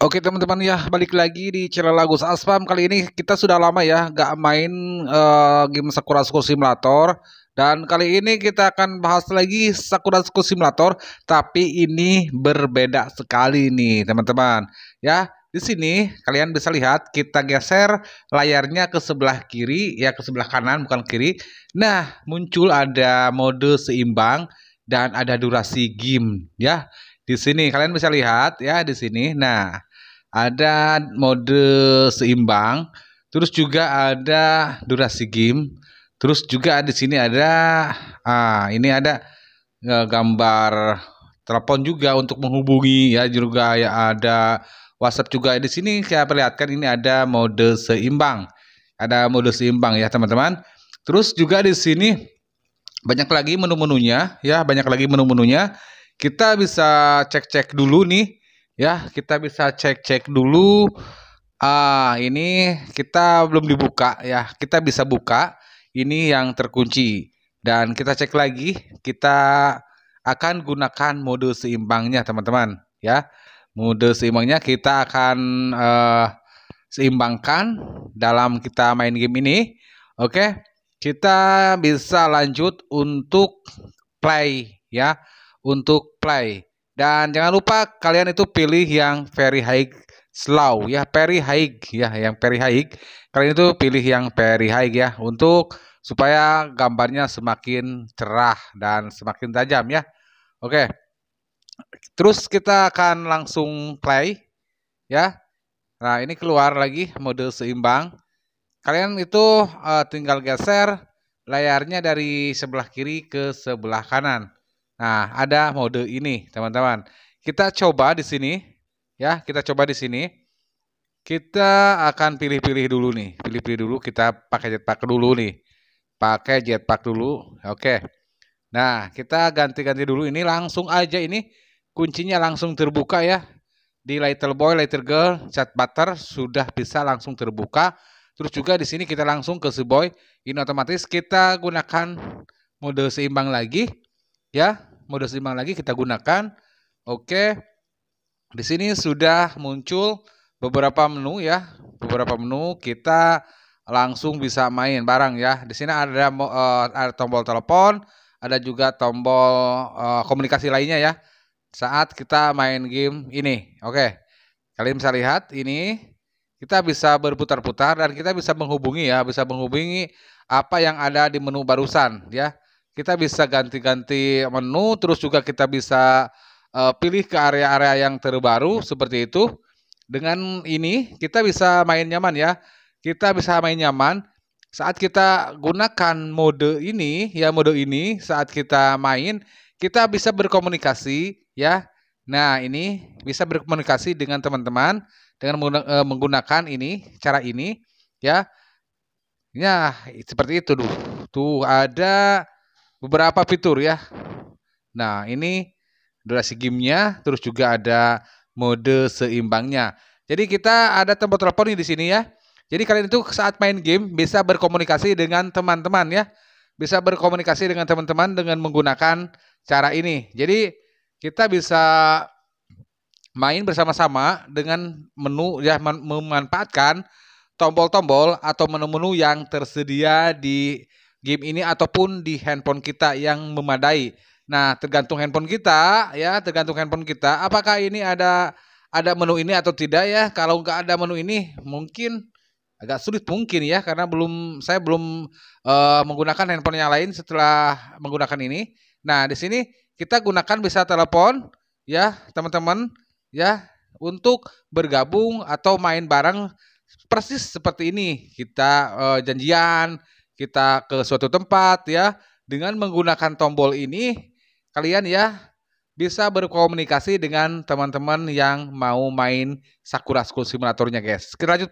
Oke teman-teman ya balik lagi di channel Agus Aspam kali ini kita sudah lama ya gak main uh, game Sakura School Simulator dan kali ini kita akan bahas lagi Sakura School Simulator tapi ini berbeda sekali nih teman-teman ya di sini kalian bisa lihat kita geser layarnya ke sebelah kiri ya ke sebelah kanan bukan kiri nah muncul ada mode seimbang dan ada durasi game ya di sini kalian bisa lihat ya di sini. Nah, ada mode seimbang, terus juga ada durasi game, terus juga di sini ada ah ini ada e, gambar telepon juga untuk menghubungi ya juga ya ada WhatsApp juga di sini saya perlihatkan ini ada mode seimbang. Ada mode seimbang ya teman-teman. Terus juga di sini banyak lagi menu-menunya ya, banyak lagi menu-menunya. Kita bisa cek-cek dulu nih ya, kita bisa cek-cek dulu ah ini kita belum dibuka ya. Kita bisa buka ini yang terkunci dan kita cek lagi, kita akan gunakan mode seimbangnya teman-teman ya. Mode seimbangnya kita akan uh, seimbangkan dalam kita main game ini. Oke, okay? kita bisa lanjut untuk play ya untuk play. Dan jangan lupa kalian itu pilih yang very high slow ya, very high ya, yang very high. Kalian itu pilih yang very high ya untuk supaya gambarnya semakin cerah dan semakin tajam ya. Oke. Terus kita akan langsung play ya. Nah, ini keluar lagi mode seimbang. Kalian itu uh, tinggal geser layarnya dari sebelah kiri ke sebelah kanan. Nah, ada mode ini, teman-teman. Kita coba di sini ya, kita coba di sini. Kita akan pilih-pilih dulu nih, pilih-pilih dulu kita pakai jetpack dulu nih. Pakai jetpack dulu. Oke. Nah, kita ganti-ganti dulu ini langsung aja ini kuncinya langsung terbuka ya. Di little boy, little girl, chat butter sudah bisa langsung terbuka. Terus juga di sini kita langsung ke si Ini otomatis kita gunakan mode seimbang lagi ya mode seimbang lagi kita gunakan. Oke. Di sini sudah muncul beberapa menu ya. Beberapa menu kita langsung bisa main barang ya. Di sini ada eh, ada tombol telepon, ada juga tombol eh, komunikasi lainnya ya. Saat kita main game ini. Oke. Kalian bisa lihat ini kita bisa berputar-putar dan kita bisa menghubungi ya, bisa menghubungi apa yang ada di menu barusan ya kita bisa ganti-ganti menu terus juga kita bisa uh, pilih ke area-area yang terbaru seperti itu dengan ini kita bisa main nyaman ya kita bisa main nyaman saat kita gunakan mode ini ya mode ini saat kita main kita bisa berkomunikasi ya nah ini bisa berkomunikasi dengan teman-teman dengan menggunakan eh, ini cara ini ya ya seperti itu tuh tuh ada beberapa fitur ya. Nah, ini durasi gamenya, terus juga ada mode seimbangnya. Jadi kita ada tempat telepon di sini ya. Jadi kalian itu saat main game bisa berkomunikasi dengan teman-teman ya. Bisa berkomunikasi dengan teman-teman dengan menggunakan cara ini. Jadi kita bisa main bersama-sama dengan menu ya memanfaatkan tombol-tombol atau menu-menu yang tersedia di game ini ataupun di handphone kita yang memadai. Nah, tergantung handphone kita ya, tergantung handphone kita apakah ini ada ada menu ini atau tidak ya. Kalau nggak ada menu ini mungkin agak sulit mungkin ya karena belum saya belum uh, menggunakan handphone yang lain setelah menggunakan ini. Nah, di sini kita gunakan bisa telepon ya, teman-teman ya untuk bergabung atau main bareng persis seperti ini. Kita uh, janjian kita ke suatu tempat ya dengan menggunakan tombol ini kalian ya bisa berkomunikasi dengan teman-teman yang mau main Sakura School Simulatornya guys. Kita lanjut